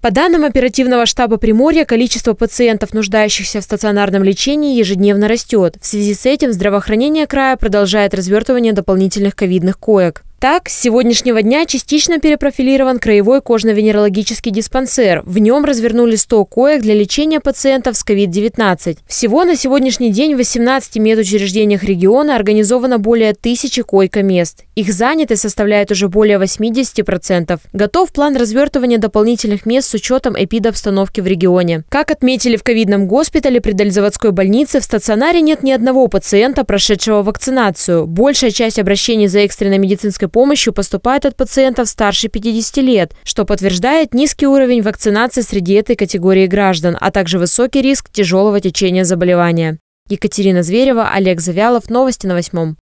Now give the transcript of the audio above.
По данным оперативного штаба Приморья, количество пациентов, нуждающихся в стационарном лечении, ежедневно растет. В связи с этим здравоохранение края продолжает развертывание дополнительных ковидных коек. Так, с сегодняшнего дня частично перепрофилирован краевой кожно-венерологический диспансер. В нем развернули 100 коек для лечения пациентов с COVID-19. Всего на сегодняшний день в 18 медучреждениях региона организовано более тысячи койко-мест. Их занятость составляет уже более 80%. Готов план развертывания дополнительных мест с учетом эпидобстановки в регионе. Как отметили в ковидном госпитале при Дальзаводской больнице, в стационаре нет ни одного пациента, прошедшего вакцинацию. Большая часть обращений за экстренной медицинской помощью поступает от пациентов старше 50 лет, что подтверждает низкий уровень вакцинации среди этой категории граждан, а также высокий риск тяжелого течения заболевания. Екатерина Зверева, Олег Завялов. Новости на восьмом.